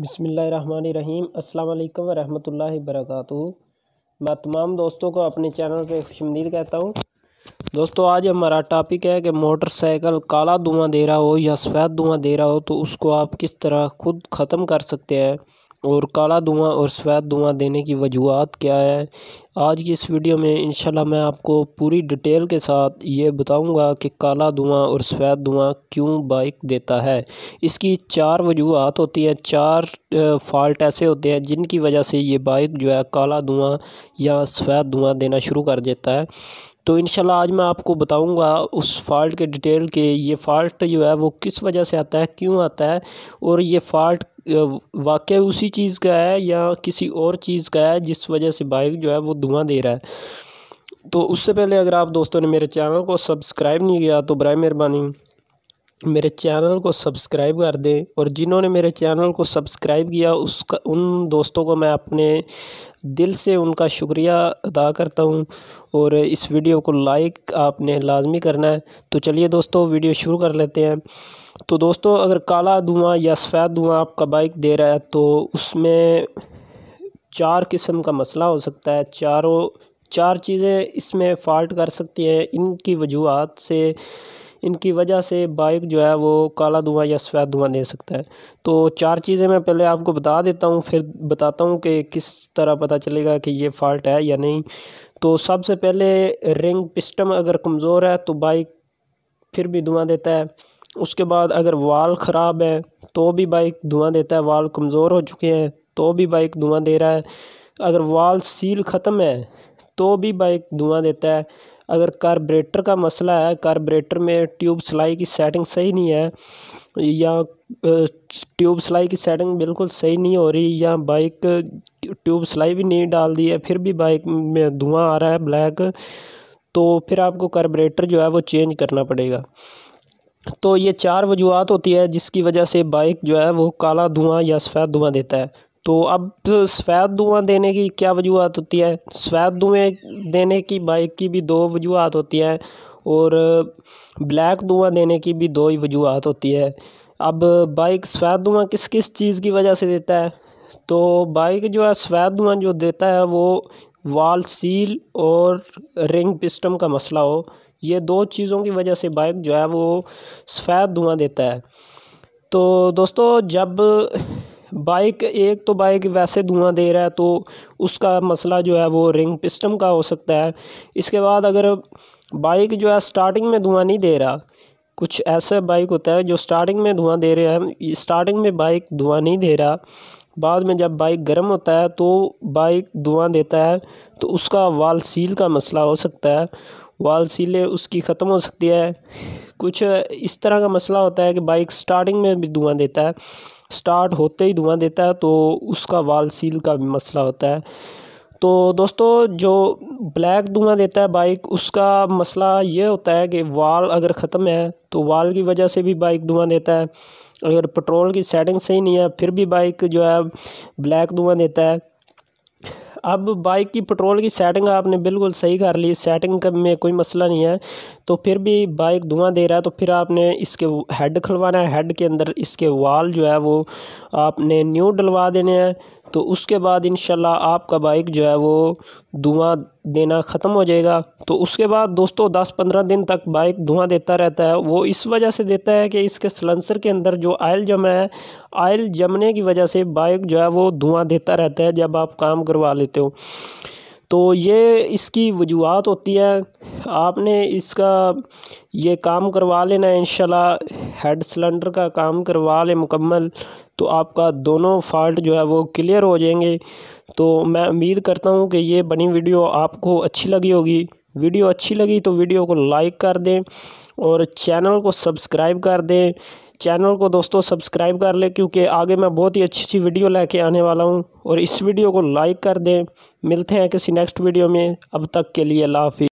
बिसमीम् अल्लाम वरहमल वर्क मैं तमाम दोस्तों को अपने चैनल पर खुशमदीद कहता हूँ दोस्तों आज हमारा टॉपिक है कि मोटरसाइकिल काला धुआँ दे रहा हो या सफ़ेद धुआँ दे रहा हो तो उसको आप किस तरह खुद ख़त्म कर सकते हैं और काला धुआँ और सफ़ेद धुआँ देने की वजूहत क्या है आज की इस वीडियो में इंशाल्लाह मैं आपको पूरी डिटेल के साथ ये बताऊंगा कि काला धुआँ और सफ़ेद धुआँ क्यों बाइक देता है इसकी चार वजूहत होती हैं चार फॉल्ट ऐसे होते हैं जिनकी वजह से ये बाइक जो है काला धुआँ या सफ़ेद धुआँ देना शुरू कर देता है तो इन आज मैं आपको बताऊंगा उस फॉल्ट के डिटेल के ये फॉल्ट जो है वो किस वजह से आता है क्यों आता है और ये फॉल्ट वाकई उसी चीज़ का है या किसी और चीज़ का है जिस वजह से बाइक जो है वो धुआँ दे रहा है तो उससे पहले अगर आप दोस्तों ने मेरे चैनल को सब्सक्राइब नहीं किया तो बर मेहरबानी मेरे चैनल को सब्सक्राइब कर दें और जिन्होंने मेरे चैनल को सब्सक्राइब किया उसका उन दोस्तों को मैं अपने दिल से उनका शुक्रिया अदा करता हूं और इस वीडियो को लाइक आपने लाजमी करना है तो चलिए दोस्तों वीडियो शुरू कर लेते हैं तो दोस्तों अगर काला धुआँ या सफ़ेद धुआँ आपका बाइक दे रहा है तो उसमें चार किस्म का मसला हो सकता है चारों चार चीज़ें इसमें फ़ाल्ट कर सकती हैं इनकी वजूहत से इनकी वजह से बाइक जो है वो काला धुआँ या सफ़ेद धुआँ दे सकता है तो चार चीज़ें मैं पहले आपको बता देता हूँ फिर बताता हूँ कि किस तरह पता चलेगा कि ये फॉल्ट है या नहीं तो सबसे पहले रिंग पिस्टम अगर कमज़ोर है तो बाइक फिर भी धुआँ देता है उसके बाद अगर वाल ख़राब है तो भी बाइक धुआँ देता है वाल कमज़ोर हो चुके हैं तो भी बाइक धुआँ दे रहा है अगर वाल सील ख़त्म है तो भी बाइक धुआँ देता है अगर कार्बरेटर का मसला है कार्बरेटर में ट्यूब सिलाई की सेटिंग सही नहीं है या ट्यूब सिलाई की सेटिंग बिल्कुल सही नहीं हो रही या बाइक ट्यूब सिलाई भी नहीं डाल दी है फिर भी बाइक में धुआं आ रहा है ब्लैक तो फिर आपको कार्बरेटर जो है वो चेंज करना पड़ेगा तो ये चार वजूहत होती है जिसकी वजह से बाइक जो है वो काला धुआं या सफ़ेद धुआं देता है तो अब सफ़ेद धुआँ देने की क्या वजूहत होती है सफ़ेद धुएँ देने की बाइक की भी दो वजूहत होती हैं और ब्लैक धुआँ देने की भी दो ही वजूहत होती है अब बाइक सफ़ेद धुआँ किस किस चीज़ की वजह से देता है तो बाइक जो है सफ़ेद धुआँ जो देता है वो वाल सील और रिंग पिस्टम का मसला हो ये दो चीज़ों की वजह से बाइक जो है वो सफ़ेद धुआँ देता है तो दोस्तों जब बाइक एक तो बाइक वैसे धुआं दे रहा है तो उसका मसला जो है वो रिंग पिस्टम का हो सकता है इसके बाद अगर बाइक जो है स्टार्टिंग में धुआं नहीं दे रहा कुछ ऐसा बाइक होता है जो स्टार्टिंग में धुआं दे रहे हैं स्टार्टिंग में बाइक धुआं नहीं दे रहा बाद में जब बाइक गर्म होता है तो बाइक धुआं देता है तो उसका वाल सील का मसला हो सकता है वाल सीले उसकी ख़त्म हो सकती है कुछ इस तरह का मसला होता है कि बाइक स्टार्टिंग में भी धुआं देता है स्टार्ट होते ही धुआं देता है तो उसका वाल सील का भी मसला होता है तो दोस्तों जो ब्लैक धुआं देता है बाइक उसका मसला ये होता है कि वाल अगर ख़त्म है तो वाल की वजह से भी बाइक धुआं देता है अगर पेट्रोल की सेटिंग सही नहीं है फिर भी बाइक जो है ब्लैक धुआं देता है अब बाइक की पेट्रोल की सेटिंग आपने बिल्कुल सही कर ली सेटिंग का में कोई मसला नहीं है तो फिर भी बाइक धुआं दे रहा है तो फिर आपने इसके हेड खुलवाना है हेड के अंदर इसके वाल जो है वो आपने न्यू डलवा देने हैं तो उसके बाद इन आपका बाइक जो है वो धुआँ देना ख़त्म हो जाएगा तो उसके बाद दोस्तों दस पंद्रह दिन तक बाइक धुआँ देता रहता है वो इस वजह से देता है कि इसके सलेंसर के अंदर जो आयल जमा है आयल जमने की वजह से बाइक जो है वो धुआँ देता रहता है जब आप काम करवा लेते हो तो ये इसकी वजूहत होती है आपने इसका ये काम करवा लेना है इनशाला हेड सिलेंडर का काम करवा लें मुकम्मल तो आपका दोनों फॉल्ट जो है वो क्लियर हो जाएंगे तो मैं उम्मीद करता हूँ कि ये बनी वीडियो आपको अच्छी लगी होगी वीडियो अच्छी लगी तो वीडियो को लाइक कर दें और चैनल को सब्सक्राइब कर दें चैनल को दोस्तों सब्सक्राइब कर लें क्योंकि आगे मैं बहुत ही अच्छी अच्छी वीडियो लेके आने वाला हूँ और इस वीडियो को लाइक कर दें मिलते हैं किसी नेक्स्ट वीडियो में अब तक के लिए लाफी